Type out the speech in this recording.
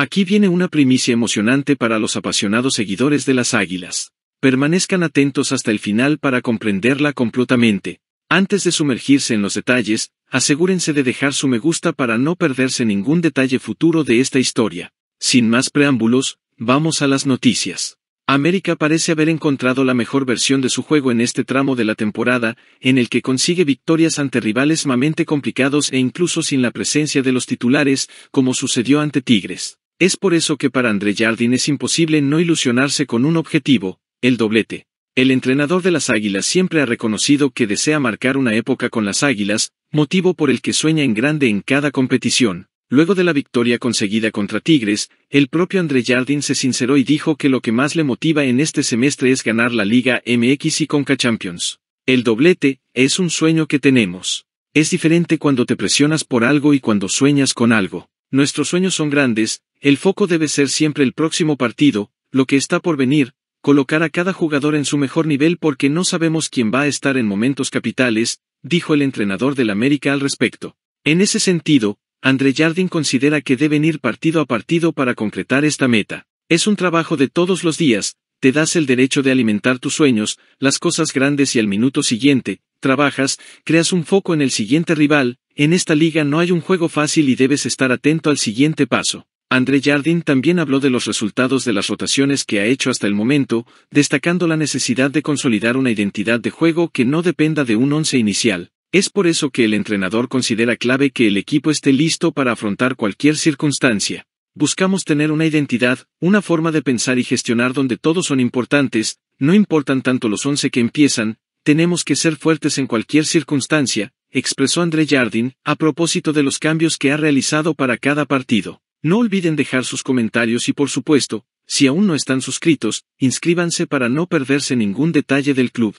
Aquí viene una primicia emocionante para los apasionados seguidores de las águilas. Permanezcan atentos hasta el final para comprenderla completamente. Antes de sumergirse en los detalles, asegúrense de dejar su me gusta para no perderse ningún detalle futuro de esta historia. Sin más preámbulos, vamos a las noticias. América parece haber encontrado la mejor versión de su juego en este tramo de la temporada, en el que consigue victorias ante rivales mamente complicados e incluso sin la presencia de los titulares, como sucedió ante Tigres. Es por eso que para André Jardín es imposible no ilusionarse con un objetivo, el doblete. El entrenador de las Águilas siempre ha reconocido que desea marcar una época con las Águilas, motivo por el que sueña en grande en cada competición. Luego de la victoria conseguida contra Tigres, el propio André Jardín se sinceró y dijo que lo que más le motiva en este semestre es ganar la Liga MX y Conca Champions. El doblete es un sueño que tenemos. Es diferente cuando te presionas por algo y cuando sueñas con algo. Nuestros sueños son grandes, el foco debe ser siempre el próximo partido, lo que está por venir, colocar a cada jugador en su mejor nivel porque no sabemos quién va a estar en momentos capitales, dijo el entrenador del América al respecto. En ese sentido, André Jardín considera que deben ir partido a partido para concretar esta meta. Es un trabajo de todos los días, te das el derecho de alimentar tus sueños, las cosas grandes y al minuto siguiente, trabajas, creas un foco en el siguiente rival, en esta liga no hay un juego fácil y debes estar atento al siguiente paso. André Jardín también habló de los resultados de las rotaciones que ha hecho hasta el momento, destacando la necesidad de consolidar una identidad de juego que no dependa de un once inicial. Es por eso que el entrenador considera clave que el equipo esté listo para afrontar cualquier circunstancia. Buscamos tener una identidad, una forma de pensar y gestionar donde todos son importantes, no importan tanto los once que empiezan, tenemos que ser fuertes en cualquier circunstancia, expresó André Jardín, a propósito de los cambios que ha realizado para cada partido. No olviden dejar sus comentarios y por supuesto, si aún no están suscritos, inscríbanse para no perderse ningún detalle del club.